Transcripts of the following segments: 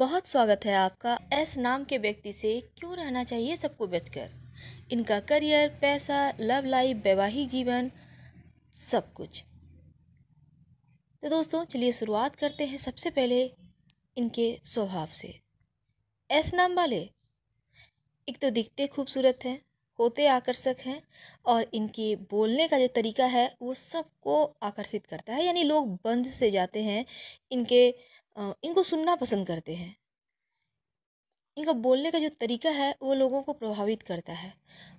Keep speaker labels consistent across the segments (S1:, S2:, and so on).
S1: बहुत स्वागत है आपका एस नाम के व्यक्ति से क्यों रहना चाहिए सबको बचकर इनका करियर पैसा लव लाइफ वैवाहिक जीवन सब कुछ तो दोस्तों चलिए शुरुआत करते हैं सबसे पहले इनके स्वभाव से एस नाम वाले एक तो दिखते खूबसूरत हैं होते आकर्षक हैं और इनके बोलने का जो तरीका है वो सबको आकर्षित करता है यानी लोग बंद से जाते हैं इनके इनको सुनना पसंद करते हैं इनका बोलने का जो तरीका है वो लोगों को प्रभावित करता है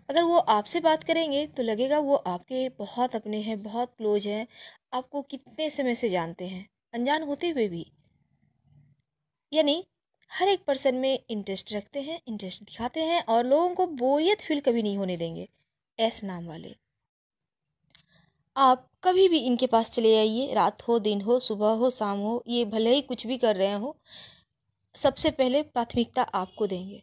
S1: अगर वो आपसे बात करेंगे तो लगेगा वो आपके बहुत अपने हैं बहुत क्लोज हैं आपको कितने समय से जानते हैं अनजान होते हुए भी यानी हर एक पर्सन में इंटरेस्ट रखते हैं इंटरेस्ट दिखाते हैं और लोगों को बोरियत फील कभी नहीं होने देंगे ऐसे नाम वाले आप कभी भी इनके पास चले आइए रात हो दिन हो सुबह हो शाम हो ये भले ही कुछ भी कर रहे हो सबसे पहले प्राथमिकता आपको देंगे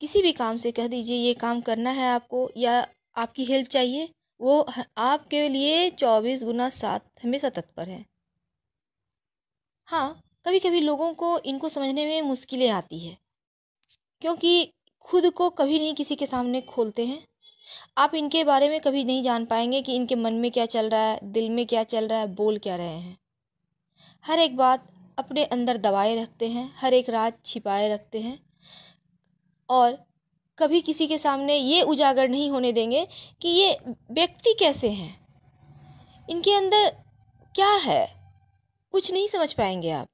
S1: किसी भी काम से कह दीजिए ये काम करना है आपको या आपकी हेल्प चाहिए वो आपके लिए चौबीस गुना सात हमेशा तत्पर है हाँ कभी कभी लोगों को इनको समझने में मुश्किलें आती है क्योंकि खुद को कभी नहीं किसी के सामने खोलते हैं आप इनके बारे में कभी नहीं जान पाएंगे कि इनके मन में क्या चल रहा है दिल में क्या चल रहा है बोल क्या रहे हैं हर एक बात अपने अंदर दबाए रखते हैं हर एक रात छिपाए रखते हैं और कभी किसी के सामने ये उजागर नहीं होने देंगे कि ये व्यक्ति कैसे हैं इनके अंदर क्या है कुछ नहीं समझ पाएंगे आप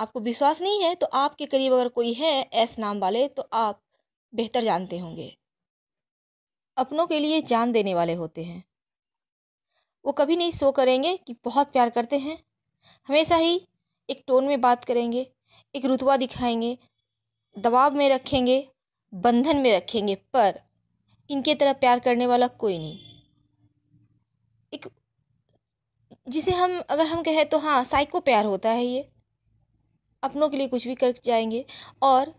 S1: आपको विश्वास नहीं है तो आपके करीब अगर कोई है ऐस नाम वाले तो आप बेहतर जानते होंगे अपनों के लिए जान देने वाले होते हैं वो कभी नहीं सो करेंगे कि बहुत प्यार करते हैं हमेशा ही एक टोन में बात करेंगे एक रुतबा दिखाएंगे दबाव में रखेंगे बंधन में रखेंगे पर इनके तरह प्यार करने वाला कोई नहीं एक जिसे हम अगर हम कहें तो हाँ साइको प्यार होता है ये अपनों के लिए कुछ भी कर जाएंगे और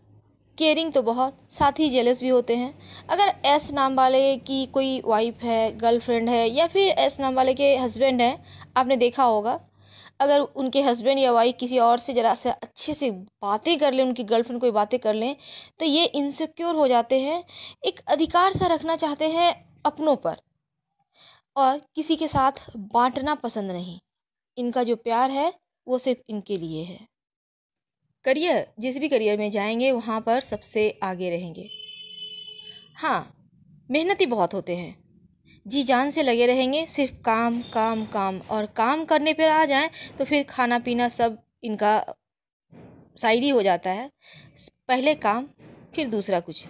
S1: केयरिंग तो बहुत साथ ही जेलस भी होते हैं अगर एस नाम वाले की कोई वाइफ है गर्लफ्रेंड है या फिर एस नाम वाले के हस्बैंड हैं आपने देखा होगा अगर उनके हस्बैंड या वाइफ किसी और से ज़रा से अच्छे से बातें कर लें उनकी गर्लफ्रेंड कोई बातें कर लें तो ये इनसिक्योर हो जाते हैं एक अधिकार सा रखना चाहते हैं अपनों पर और किसी के साथ बांटना पसंद नहीं इनका जो प्यार है वो सिर्फ इनके लिए है करियर जिस भी करियर में जाएंगे वहाँ पर सबसे आगे रहेंगे हाँ मेहनती बहुत होते हैं जी जान से लगे रहेंगे सिर्फ काम काम काम और काम करने पर आ जाएं तो फिर खाना पीना सब इनका साइड ही हो जाता है पहले काम फिर दूसरा कुछ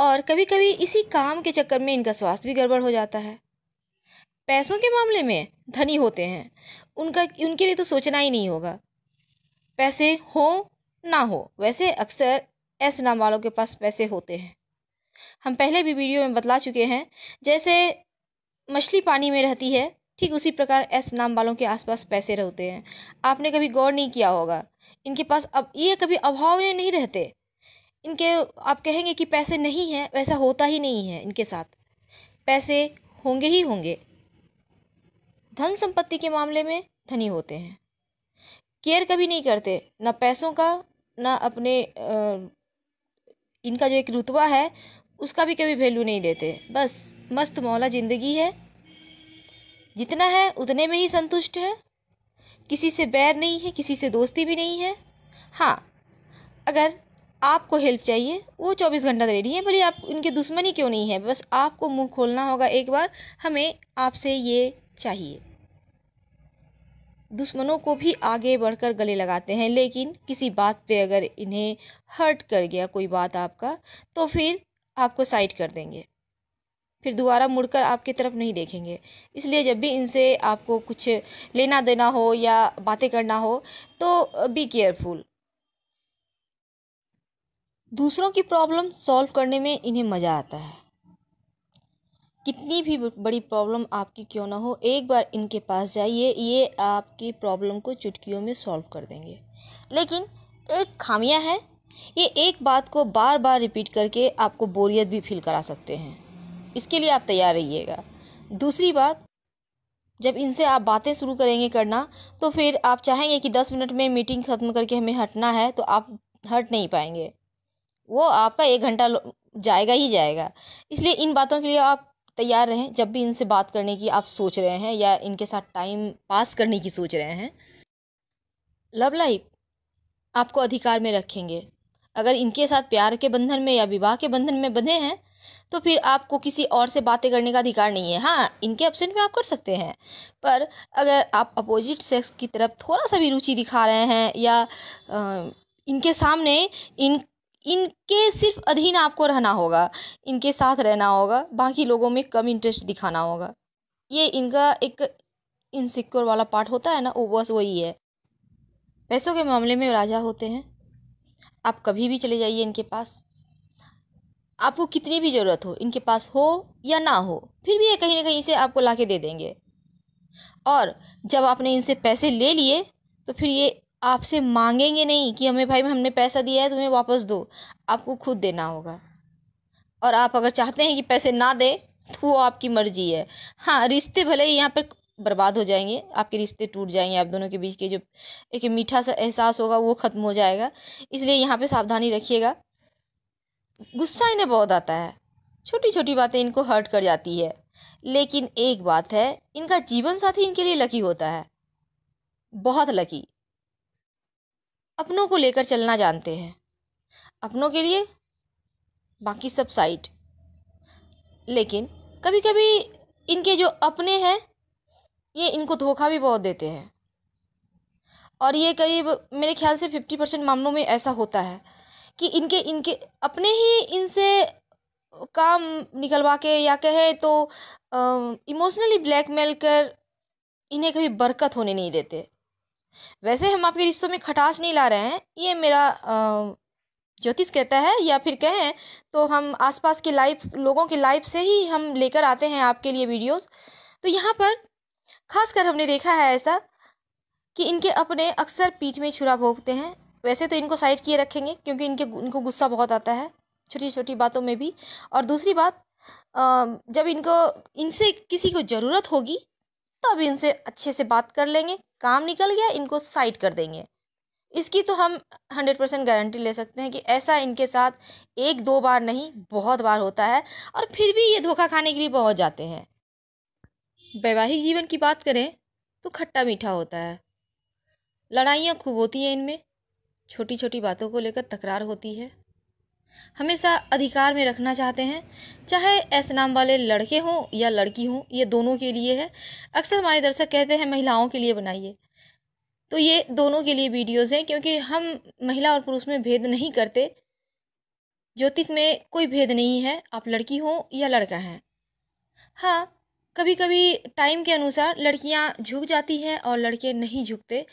S1: और कभी कभी इसी काम के चक्कर में इनका स्वास्थ्य भी गड़बड़ हो जाता है पैसों के मामले में धनी होते हैं उनका उनके लिए तो सोचना ही नहीं होगा पैसे हो ना हो वैसे अक्सर ऐसे नाम वालों के पास पैसे होते हैं हम पहले भी वीडियो में बतला चुके हैं जैसे मछली पानी में रहती है ठीक उसी प्रकार एस नाम वालों के आसपास पैसे रहते हैं आपने कभी गौर नहीं किया होगा इनके पास अब ये कभी अभाव में नहीं रहते इनके आप कहेंगे कि पैसे नहीं हैं वैसा होता ही नहीं है इनके साथ पैसे होंगे ही होंगे धन संपत्ति के मामले में धनी होते हैं केयर कभी नहीं करते ना पैसों का ना अपने इनका जो एक रुतबा है उसका भी कभी वैल्यू नहीं देते बस मस्त मौला ज़िंदगी है जितना है उतने में ही संतुष्ट है किसी से बैर नहीं है किसी से दोस्ती भी नहीं है हाँ अगर आपको हेल्प चाहिए वो चौबीस घंटा दे तो रही है भले आप उनके दुश्मनी क्यों नहीं है बस आपको मुंह खोलना होगा एक बार हमें आपसे ये चाहिए दुश्मनों को भी आगे बढ़कर गले लगाते हैं लेकिन किसी बात पे अगर इन्हें हर्ट कर गया कोई बात आपका तो फिर आपको साइड कर देंगे फिर दोबारा मुड़कर आपकी तरफ नहीं देखेंगे इसलिए जब भी इनसे आपको कुछ लेना देना हो या बातें करना हो तो बी केयरफुल दूसरों की प्रॉब्लम सॉल्व करने में इन्हें मज़ा आता है कितनी भी बड़ी प्रॉब्लम आपकी क्यों ना हो एक बार इनके पास जाइए ये आपकी प्रॉब्लम को चुटकियों में सॉल्व कर देंगे लेकिन एक खामियां है ये एक बात को बार बार रिपीट करके आपको बोरियत भी फील करा सकते हैं इसके लिए आप तैयार रहिएगा दूसरी बात जब इनसे आप बातें शुरू करेंगे करना तो फिर आप चाहेंगे कि दस मिनट में मीटिंग ख़त्म करके हमें हटना है तो आप हट नहीं पाएंगे वो आपका एक घंटा जाएगा ही जाएगा इसलिए इन बातों के लिए आप तैयार रहें जब भी इनसे बात करने की आप सोच रहे हैं या इनके साथ टाइम पास करने की सोच रहे हैं लव लाइफ आपको अधिकार में रखेंगे अगर इनके साथ प्यार के बंधन में या विवाह के बंधन में बंधे हैं तो फिर आपको किसी और से बातें करने का अधिकार नहीं है हाँ इनके अपसेंट में आप कर सकते हैं पर अगर आप अपोजिट सेक्स की तरफ थोड़ा सा भी रुचि दिखा रहे हैं या आ, इनके सामने इन इनके सिर्फ अधीन आपको रहना होगा इनके साथ रहना होगा बाकी लोगों में कम इंटरेस्ट दिखाना होगा ये इनका एक इनसिक्योर वाला पार्ट होता है ना वो बस वही है पैसों के मामले में राजा होते हैं आप कभी भी चले जाइए इनके पास आपको कितनी भी ज़रूरत हो इनके पास हो या ना हो फिर भी ये कहीं ना कहीं से आपको ला के दे देंगे और जब आपने इनसे पैसे ले लिए तो फिर ये आपसे मांगेंगे नहीं कि हमें भाई हमने पैसा दिया है तुम्हें वापस दो आपको खुद देना होगा और आप अगर चाहते हैं कि पैसे ना दें तो वो आपकी मर्जी है हाँ रिश्ते भले ही यहाँ पर बर्बाद हो जाएंगे आपके रिश्ते टूट जाएंगे आप दोनों के बीच के जो एक मीठा सा एहसास होगा वो ख़त्म हो जाएगा इसलिए यहाँ पे सावधानी रखिएगा गुस्सा इन्हें बहुत आता है छोटी छोटी बातें इनको हर्ट कर जाती है लेकिन एक बात है इनका जीवन साथी इनके लिए लकी होता है बहुत लकी अपनों को लेकर चलना जानते हैं अपनों के लिए बाकी सब साइड लेकिन कभी कभी इनके जो अपने हैं ये इनको धोखा भी बहुत देते हैं और ये करीब मेरे ख्याल से फिफ्टी परसेंट मामलों में ऐसा होता है कि इनके इनके अपने ही इनसे काम निकलवा के या कहे तो इमोशनली ब्लैकमेल कर इन्हें कभी बरकत होने नहीं देते वैसे हम आपके रिश्तों में खटास नहीं ला रहे हैं ये मेरा ज्योतिष कहता है या फिर कहें तो हम आसपास के लाइफ लोगों के लाइफ से ही हम लेकर आते हैं आपके लिए वीडियोस तो यहाँ पर खासकर हमने देखा है ऐसा कि इनके अपने अक्सर पीठ में छुरा भोगते हैं वैसे तो इनको साइड किए रखेंगे क्योंकि इनके इनको गुस्सा बहुत आता है छोटी छोटी बातों में भी और दूसरी बात जब इनको इनसे किसी को ज़रूरत होगी तब तो इनसे अच्छे से बात कर लेंगे काम निकल गया इनको साइड कर देंगे इसकी तो हम हंड्रेड परसेंट गारंटी ले सकते हैं कि ऐसा इनके साथ एक दो बार नहीं बहुत बार होता है और फिर भी ये धोखा खाने के लिए पहुँच जाते हैं वैवाहिक जीवन की बात करें तो खट्टा मीठा होता है लड़ाइयाँ खूब होती हैं इनमें छोटी छोटी बातों को लेकर तकरार होती है हमेशा अधिकार में रखना चाहते हैं चाहे ऐसे नाम वाले लड़के हों या लड़की हों ये दोनों के लिए है अक्सर हमारे दर्शक कहते हैं महिलाओं के लिए बनाइए तो ये दोनों के लिए वीडियोज हैं क्योंकि हम महिला और पुरुष में भेद नहीं करते ज्योतिष में कोई भेद नहीं है आप लड़की हों या लड़का हैं हाँ कभी कभी टाइम के अनुसार लड़कियां झुक जाती हैं और लड़के नहीं झुकते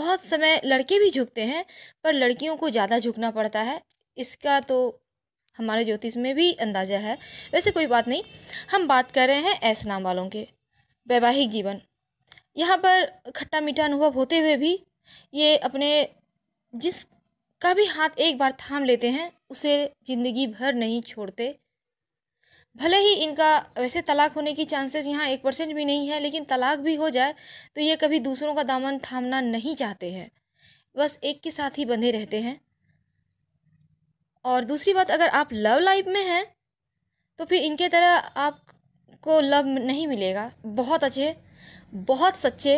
S1: बहुत समय लड़के भी झुकते हैं पर लड़कियों को ज़्यादा झुकना पड़ता है इसका तो हमारे ज्योतिष में भी अंदाज़ा है वैसे कोई बात नहीं हम बात कर रहे हैं ऐसे नाम वालों के वैवाहिक जीवन यहाँ पर खट्टा मीठा अनुभव होते हुए भी ये अपने जिस का भी हाथ एक बार थाम लेते हैं उसे ज़िंदगी भर नहीं छोड़ते भले ही इनका वैसे तलाक होने की चांसेस यहाँ एक परसेंट भी नहीं है लेकिन तलाक भी हो जाए तो ये कभी दूसरों का दामन थामना नहीं चाहते हैं बस एक के साथ ही बंधे रहते हैं और दूसरी बात अगर आप लव लाइफ में हैं तो फिर इनके तरह आपको लव नहीं मिलेगा बहुत अच्छे बहुत सच्चे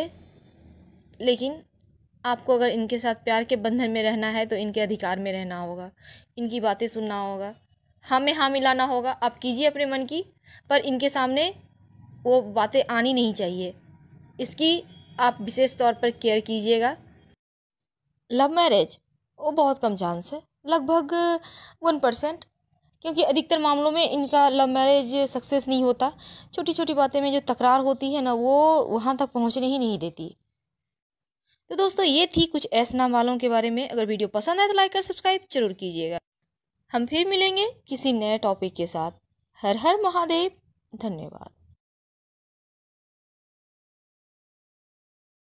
S1: लेकिन आपको अगर इनके साथ प्यार के बंधन में रहना है तो इनके अधिकार में रहना होगा इनकी बातें सुनना होगा हमें हाँ मिलाना होगा आप कीजिए अपने मन की पर इनके सामने वो बातें आनी नहीं चाहिए इसकी आप विशेष तौर पर केयर कीजिएगा लव मैरिज वो बहुत कम चांस है लगभग वन परसेंट क्योंकि अधिकतर मामलों में इनका लव मैरिज सक्सेस नहीं होता छोटी छोटी बातें में जो तकरार होती है ना वो वहाँ तक पहुँचने ही नहीं देती तो दोस्तों ये थी कुछ ऐसे नाम वालों के बारे में अगर वीडियो पसंद आए तो लाइक और सब्सक्राइब जरूर कीजिएगा हम फिर मिलेंगे किसी नए टॉपिक के साथ हर हर महादेव धन्यवाद